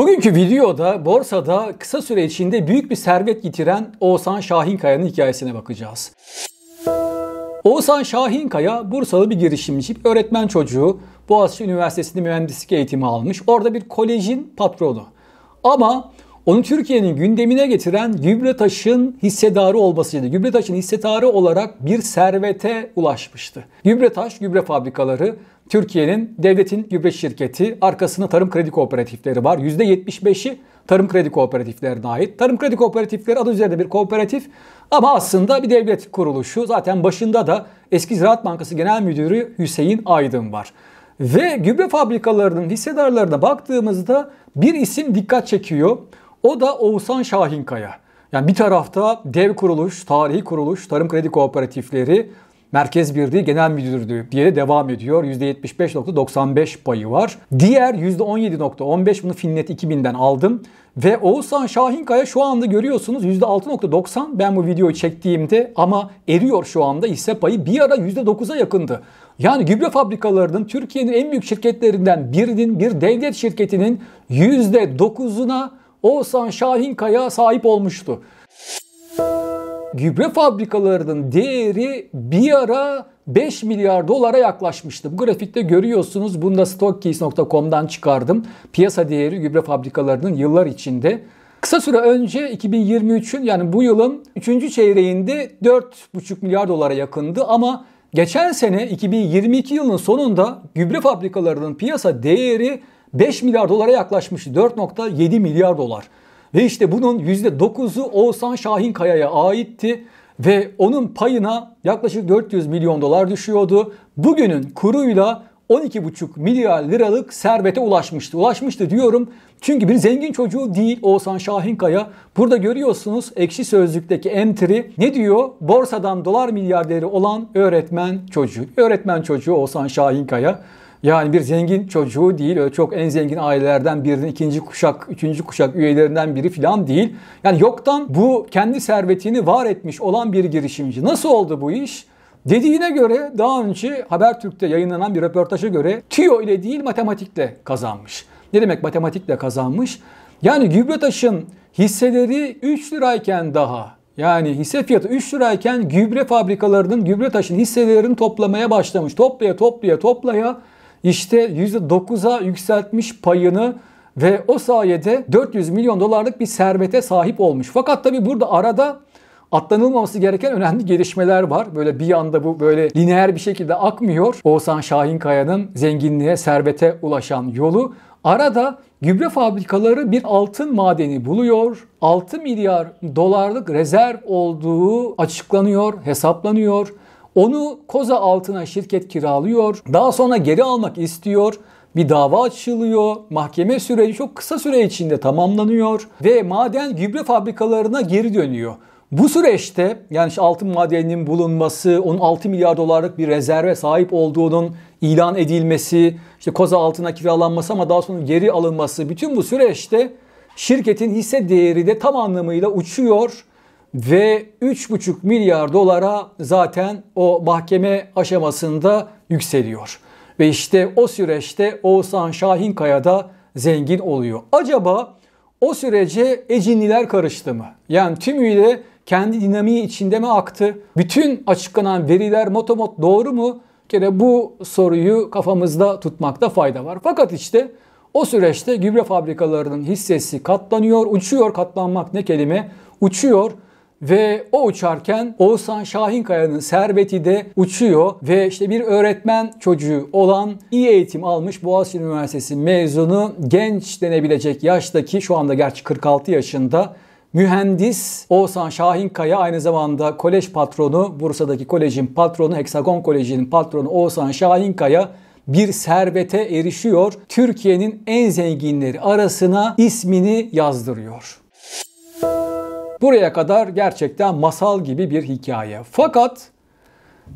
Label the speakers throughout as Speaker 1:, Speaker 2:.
Speaker 1: Bugünkü videoda borsada kısa süre içinde büyük bir servet getiren Oğuzhan Şahinkaya'nın hikayesine bakacağız. Oğuzhan Şahinkaya Bursalı bir girişimci, bir öğretmen çocuğu. Boğaziçi Üniversitesi'nde mühendislik eğitimi almış. Orada bir kolejin patronu. Ama onu Türkiye'nin gündemine getiren Gübretaş'ın hissedarı olmasıydı. Gübretaş'ın hissedarı olarak bir servete ulaşmıştı. Gübretaş gübre fabrikaları Türkiye'nin devletin gübre şirketi arkasında tarım kredi kooperatifleri var. %75'i tarım kredi kooperatiflerine ait. Tarım kredi kooperatifleri adı üzerinde bir kooperatif ama aslında bir devlet kuruluşu. Zaten başında da eski Ziraat Bankası Genel Müdürü Hüseyin Aydın var. Ve gübre fabrikalarının hissedarlarına baktığımızda bir isim dikkat çekiyor. O da Oğuzhan Şahinkaya. Yani bir tarafta dev kuruluş, tarihi kuruluş, tarım kredi kooperatifleri, merkez birliği genel müdürdü diye devam ediyor. %75.95 payı var. Diğer %17.15 bunu Finnet 2000'den aldım. Ve Oğuzhan Şahinkaya şu anda görüyorsunuz %6.90 ben bu videoyu çektiğimde ama eriyor şu anda hisse payı bir ara %9'a yakındı. Yani gübre fabrikalarının Türkiye'nin en büyük şirketlerinden birinin bir devlet şirketinin %9'una Oğuzhan Kaya sahip olmuştu. Gübre fabrikalarının değeri bir ara 5 milyar dolara yaklaşmıştı. Bu grafikte görüyorsunuz. Bunu da stockkeys.com'dan çıkardım. Piyasa değeri gübre fabrikalarının yıllar içinde Kısa süre önce 2023'ün yani bu yılın 3. çeyreğinde 4,5 milyar dolara yakındı ama geçen sene 2022 yılının sonunda gübre fabrikalarının piyasa değeri 5 milyar dolara yaklaşmış 4.7 milyar dolar. Ve işte bunun %9'u Oğuzhan Şahin Kaya'ya aitti ve onun payına yaklaşık 400 milyon dolar düşüyordu. Bugünün kuruyla 12,5 milyar liralık servete ulaşmıştı. Ulaşmıştı diyorum çünkü bir zengin çocuğu değil Oğuzhan Şahin Kaya. Burada görüyorsunuz ekşi sözlükteki entry ne diyor? Borsadan dolar milyarderi olan öğretmen çocuğu. Öğretmen çocuğu Oğuzhan Şahin Kaya. Yani bir zengin çocuğu değil, öyle çok en zengin ailelerden birinin ikinci kuşak, üçüncü kuşak üyelerinden biri falan değil. Yani yoktan bu kendi servetini var etmiş olan bir girişimci. Nasıl oldu bu iş? Dediğine göre daha önce Habertürk'te yayınlanan bir röportaja göre tüyo ile değil matematikle kazanmış. Ne demek matematikle kazanmış? Yani Gübretaş'ın hisseleri 3 lirayken daha yani hisse fiyatı 3 lirayken gübre fabrikalarının gübre taşın hisselerini toplamaya başlamış. Toplaya toplaya toplaya işte %9'a yükseltmiş payını ve o sayede 400 milyon dolarlık bir servete sahip olmuş. Fakat tabi burada arada atlanılmaması gereken önemli gelişmeler var. Böyle bir anda bu böyle lineer bir şekilde akmıyor. Oğuzhan Şahin Kayan'ın zenginliğe, servete ulaşan yolu. Arada gübre fabrikaları bir altın madeni buluyor. 6 milyar dolarlık rezerv olduğu açıklanıyor, hesaplanıyor. Onu koza altına şirket kiralıyor. Daha sonra geri almak istiyor. Bir dava açılıyor. Mahkeme süreci çok kısa süre içinde tamamlanıyor ve maden gübre fabrikalarına geri dönüyor. Bu süreçte yani işte altın madeninin bulunması, onun 6 milyar dolarlık bir rezerve sahip olduğunun ilan edilmesi, işte koza altına kiralanması ama daha sonra geri alınması bütün bu süreçte şirketin hisse değeri de tam anlamıyla uçuyor ve 3,5 milyar dolara zaten o mahkeme aşamasında yükseliyor. Ve işte o süreçte Oğuzhan Şahinkaya da zengin oluyor. Acaba o sürece Ecinliler karıştı mı? Yani tümüyle kendi dinamiği içinde mi aktı? Bütün açıklanan veriler motomot doğru mu? kere bu soruyu kafamızda tutmakta fayda var. Fakat işte o süreçte gübre fabrikalarının hissesi katlanıyor, uçuyor. Katlanmak ne kelime? Uçuyor ve o uçarken Oğuzhan Şahinkaya'nın serveti de uçuyor ve işte bir öğretmen çocuğu olan iyi eğitim almış Boğaziçi Üniversitesi mezunu genç denebilecek yaştaki şu anda gerçi 46 yaşında mühendis Oğuzhan Şahinkaya aynı zamanda kolej patronu Bursa'daki kolejin patronu Heksagon Koleji'nin patronu Oğuzhan Şahinkaya bir servete erişiyor. Türkiye'nin en zenginleri arasına ismini yazdırıyor. Buraya kadar gerçekten masal gibi bir hikaye. Fakat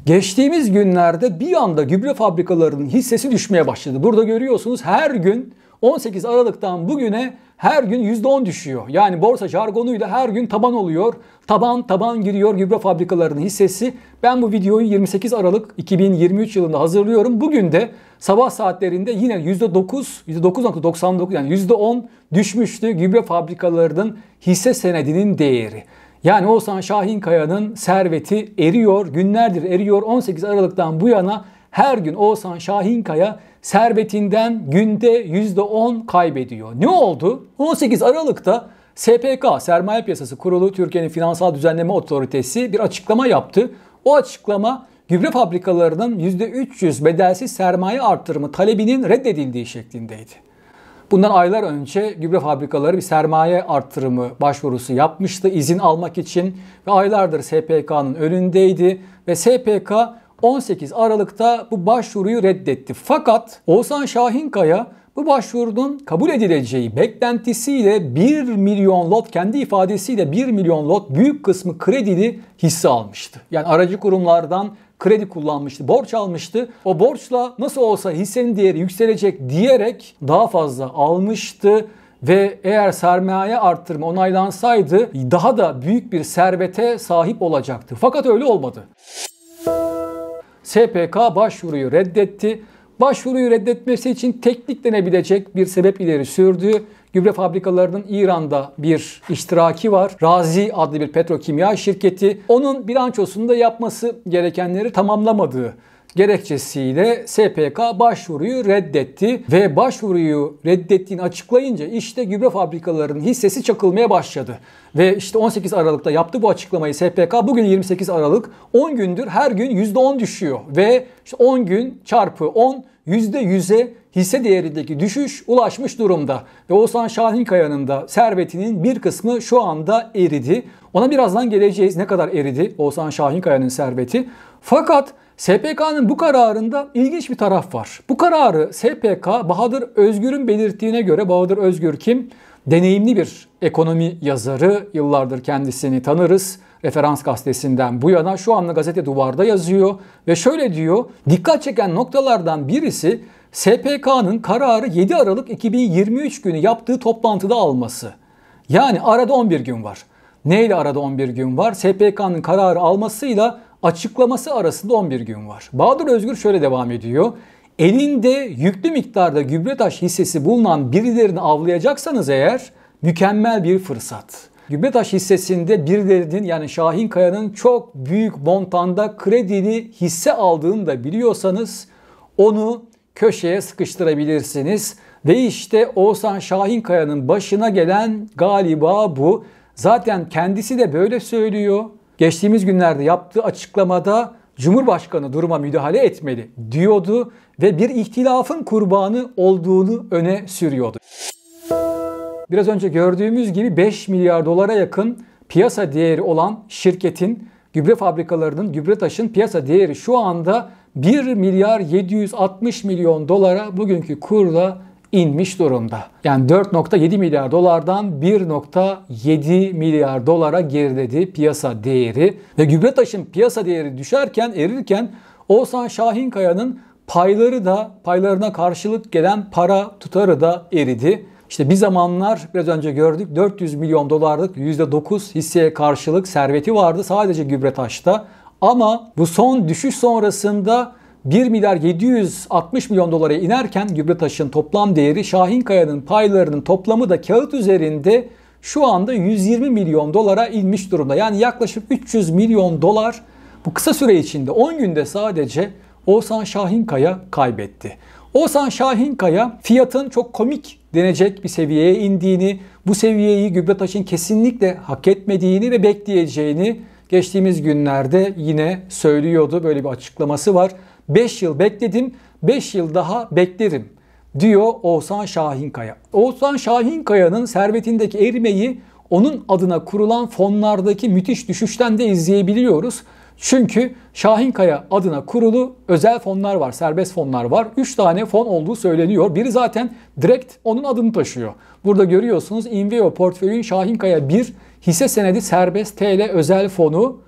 Speaker 1: geçtiğimiz günlerde bir anda gübre fabrikalarının hissesi düşmeye başladı. Burada görüyorsunuz her gün 18 Aralık'tan bugüne her gün %10 düşüyor. Yani borsa jargonuyla her gün taban oluyor. Taban taban giriyor gübre fabrikalarının hissesi. Ben bu videoyu 28 Aralık 2023 yılında hazırlıyorum. Bugün de sabah saatlerinde yine %9, %9.99 yani %10 düşmüştü gübre fabrikalarının hisse senedinin değeri. Yani Oğuzhan Kaya'nın serveti eriyor, günlerdir eriyor. 18 Aralık'tan bu yana her gün Oğuzhan Kaya servetinden günde %10 kaybediyor. Ne oldu? 18 Aralık'ta SPK Sermaye Piyasası Kurulu Türkiye'nin Finansal Düzenleme Otoritesi bir açıklama yaptı. O açıklama gübre fabrikalarının %300 bedelsiz sermaye artırımı talebinin reddedildiği şeklindeydi. Bundan aylar önce gübre fabrikaları bir sermaye artırımı başvurusu yapmıştı izin almak için ve aylardır SPK'nın önündeydi ve SPK 18 Aralık'ta bu başvuruyu reddetti. Fakat Oğuzhan Şahinkaya bu başvurunun kabul edileceği beklentisiyle 1 milyon lot kendi ifadesiyle 1 milyon lot büyük kısmı kredili hisse almıştı. Yani aracı kurumlardan kredi kullanmıştı, borç almıştı. O borçla nasıl olsa hissenin değeri yükselecek diyerek daha fazla almıştı ve eğer sermaye artırma onaylansaydı daha da büyük bir servete sahip olacaktı. Fakat öyle olmadı. SPK başvuruyu reddetti. Başvuruyu reddetmesi için teknik denebilecek bir sebep ileri sürdü. Gübre fabrikalarının İran'da bir iştiraki var. Razi adlı bir petrokimya şirketi. Onun bilançosunda yapması gerekenleri tamamlamadığı gerekçesiyle SPK başvuruyu reddetti ve başvuruyu reddettiğini açıklayınca işte gübre fabrikalarının hissesi çakılmaya başladı. Ve işte 18 Aralık'ta yaptı bu açıklamayı SPK. Bugün 28 Aralık 10 gündür her gün %10 düşüyor ve işte 10 gün çarpı 10 %100'e hisse değerindeki düşüş ulaşmış durumda. Ve Oğuzhan Şahinkaya'nın da servetinin bir kısmı şu anda eridi. Ona birazdan geleceğiz ne kadar eridi Oğuzhan Şahin kayanın serveti. Fakat SPK'nın bu kararında ilginç bir taraf var. Bu kararı SPK Bahadır Özgür'ün belirttiğine göre Bahadır Özgür kim? Deneyimli bir ekonomi yazarı. Yıllardır kendisini tanırız. Referans gazetesinden bu yana şu anda gazete duvarda yazıyor ve şöyle diyor. Dikkat çeken noktalardan birisi SPK'nın kararı 7 Aralık 2023 günü yaptığı toplantıda alması. Yani arada 11 gün var. Neyle arada 11 gün var? SPK'nın kararı almasıyla açıklaması arasında 11 gün var. Bahadır Özgür şöyle devam ediyor. Elinde yüklü miktarda gübre taş hissesi bulunan birilerini avlayacaksanız eğer mükemmel bir fırsat. Gübretaş hissesinde birilerinin yani Şahin Kaya'nın çok büyük montanda kredili hisse aldığını da biliyorsanız onu köşeye sıkıştırabilirsiniz. Ve işte Oğuzhan Şahin Kaya'nın başına gelen galiba bu. Zaten kendisi de böyle söylüyor geçtiğimiz günlerde yaptığı açıklamada Cumhurbaşkanı duruma müdahale etmeli diyordu ve bir ihtilafın kurbanı olduğunu öne sürüyordu. Biraz önce gördüğümüz gibi 5 milyar dolara yakın piyasa değeri olan şirketin gübre fabrikalarının gübre taşın piyasa değeri şu anda 1 milyar 760 milyon dolara bugünkü kurla inmiş durumda. Yani 4.7 milyar dolardan 1.7 milyar dolara geriledi piyasa değeri ve gübretaşın piyasa değeri düşerken erirken Oğuzhan Şahinkaya'nın payları da paylarına karşılık gelen para tutarı da eridi. İşte bir zamanlar biraz önce gördük 400 milyon dolarlık %9 hisseye karşılık serveti vardı sadece gübre taşta. Ama bu son düşüş sonrasında 1 milyar 760 milyon dolara inerken gübre Gübretaş'ın toplam değeri Şahin Kaya'nın paylarının toplamı da kağıt üzerinde şu anda 120 milyon dolara inmiş durumda. Yani yaklaşık 300 milyon dolar bu kısa süre içinde 10 günde sadece Oğuzhan Kaya kaybetti. Oğuzhan Kaya fiyatın çok komik denecek bir seviyeye indiğini, bu seviyeyi gübre Gübretaş'ın kesinlikle hak etmediğini ve bekleyeceğini geçtiğimiz günlerde yine söylüyordu. Böyle bir açıklaması var. 5 yıl bekledim, 5 yıl daha beklerim diyor Oğuzhan Şahinkaya. Oğuzhan Şahinkaya'nın servetindeki erimeyi onun adına kurulan fonlardaki müthiş düşüşten de izleyebiliyoruz. Çünkü Şahinkaya adına kurulu özel fonlar var, serbest fonlar var. 3 tane fon olduğu söyleniyor. Biri zaten direkt onun adını taşıyor. Burada görüyorsunuz Inveo portföyün Şahinkaya 1 hisse senedi serbest TL özel fonu.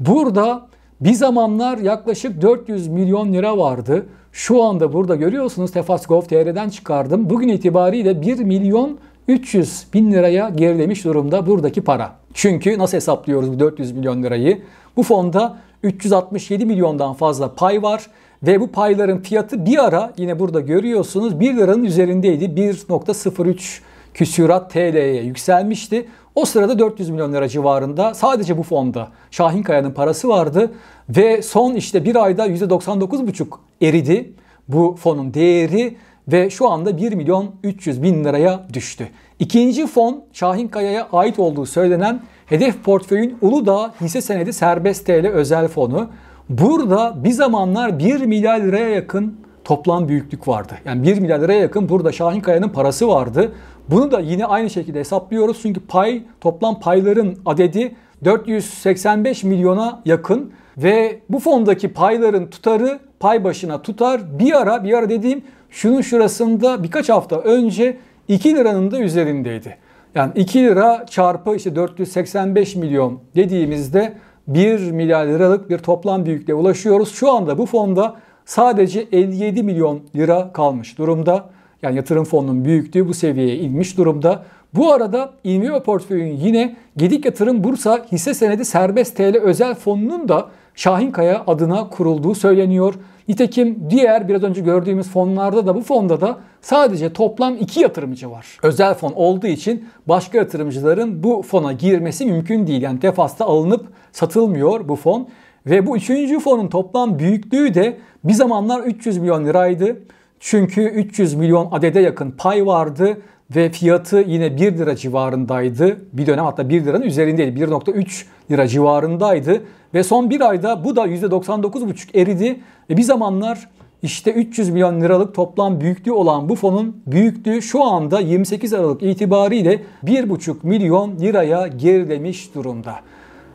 Speaker 1: Burada bir zamanlar yaklaşık 400 milyon lira vardı. Şu anda burada görüyorsunuz Tefas Gov TR'den çıkardım. Bugün itibariyle 1 milyon 300 bin liraya gerilemiş durumda buradaki para. Çünkü nasıl hesaplıyoruz bu 400 milyon lirayı? Bu fonda 367 milyondan fazla pay var ve bu payların fiyatı bir ara yine burada görüyorsunuz 1 liranın üzerindeydi. 1.03 küsürat TL'ye yükselmişti. O sırada 400 milyon lira civarında sadece bu fonda Şahin Kaya'nın parası vardı ve son işte bir ayda %99,5 eridi bu fonun değeri ve şu anda 1 milyon 300 bin liraya düştü. İkinci fon Şahin Kaya'ya ait olduğu söylenen Hedef Portföy'ün Uludağ Hisse Senedi Serbest TL Özel Fonu. Burada bir zamanlar 1 milyar liraya yakın toplam büyüklük vardı. Yani 1 milyar liraya yakın burada Şahin Kaya'nın parası vardı. Bunu da yine aynı şekilde hesaplıyoruz. Çünkü pay toplam payların adedi 485 milyona yakın ve bu fondaki payların tutarı pay başına tutar. Bir ara bir ara dediğim şunun şurasında birkaç hafta önce 2 liranın da üzerindeydi. Yani 2 lira çarpı işte 485 milyon dediğimizde 1 milyar liralık bir toplam büyüklüğe ulaşıyoruz. Şu anda bu fonda sadece 57 milyon lira kalmış durumda. Yani yatırım fonunun büyüklüğü bu seviyeye inmiş durumda. Bu arada İMİ portföyün yine Gedik Yatırım Bursa hisse senedi serbest TL özel fonunun da Şahinkaya adına kurulduğu söyleniyor. Nitekim diğer biraz önce gördüğümüz fonlarda da bu fonda da sadece toplam iki yatırımcı var. Özel fon olduğu için başka yatırımcıların bu fona girmesi mümkün değil. Yani defasta alınıp satılmıyor bu fon. Ve bu üçüncü fonun toplam büyüklüğü de bir zamanlar 300 milyon liraydı. Çünkü 300 milyon adede yakın pay vardı ve fiyatı yine 1 lira civarındaydı. Bir dönem hatta 1 liranın üzerindeydi. 1.3 lira civarındaydı. Ve son bir ayda bu da %99,5 eridi. Ve bir zamanlar işte 300 milyon liralık toplam büyüklüğü olan bu fonun büyüklüğü şu anda 28 Aralık itibariyle 1,5 milyon liraya gerilemiş durumda.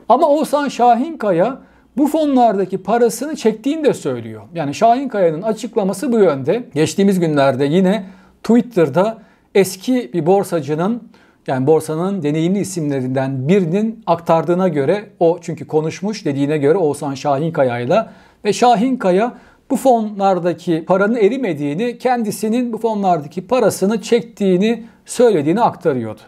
Speaker 1: Ama Oğuzhan Şahinkaya bu fonlardaki parasını çektiğini de söylüyor. Yani Şahin Kaya'nın açıklaması bu yönde. Geçtiğimiz günlerde yine Twitter'da eski bir borsacının yani borsanın deneyimli isimlerinden birinin aktardığına göre o çünkü konuşmuş dediğine göre Oğuzhan Kaya'yla ve Şahin Kaya bu fonlardaki paranın erimediğini, kendisinin bu fonlardaki parasını çektiğini söylediğini aktarıyordu.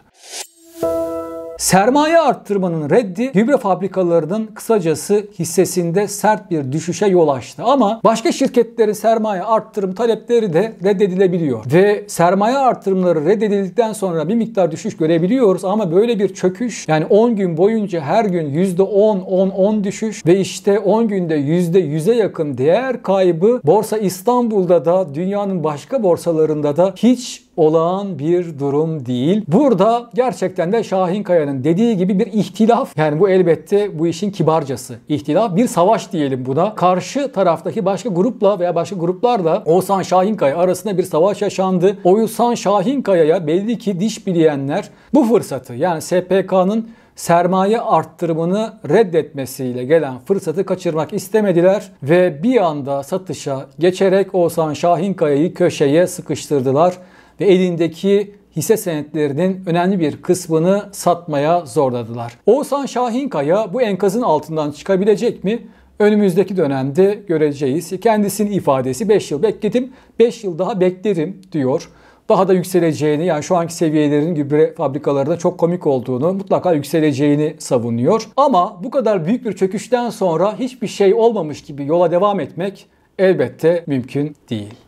Speaker 1: Sermaye arttırmanın reddi gübre fabrikalarının kısacası hissesinde sert bir düşüşe yol açtı. Ama başka şirketlerin sermaye arttırım talepleri de reddedilebiliyor. Ve sermaye artırımları reddedildikten sonra bir miktar düşüş görebiliyoruz ama böyle bir çöküş yani 10 gün boyunca her gün %10, 10, 10 düşüş ve işte 10 günde %100'e yakın değer kaybı Borsa İstanbul'da da dünyanın başka borsalarında da hiç olağan bir durum değil. Burada gerçekten de Şahin Kaya'nın dediği gibi bir ihtilaf. Yani bu elbette bu işin kibarcası. İhtilaf bir savaş diyelim buna. Karşı taraftaki başka grupla veya başka gruplarla Oğuzhan Kaya arasında bir savaş yaşandı. Oğuzhan Kaya'ya belli ki diş bileyenler bu fırsatı yani SPK'nın sermaye arttırımını reddetmesiyle gelen fırsatı kaçırmak istemediler ve bir anda satışa geçerek Oğuzhan Şahinkaya'yı köşeye sıkıştırdılar ve elindeki hisse senetlerinin önemli bir kısmını satmaya zorladılar. Oğuzhan Şahinkaya bu enkazın altından çıkabilecek mi? Önümüzdeki dönemde göreceğiz. Kendisinin ifadesi 5 yıl bekledim, 5 yıl daha beklerim diyor. Daha da yükseleceğini yani şu anki seviyelerin gübre fabrikalarında çok komik olduğunu mutlaka yükseleceğini savunuyor. Ama bu kadar büyük bir çöküşten sonra hiçbir şey olmamış gibi yola devam etmek elbette mümkün değil.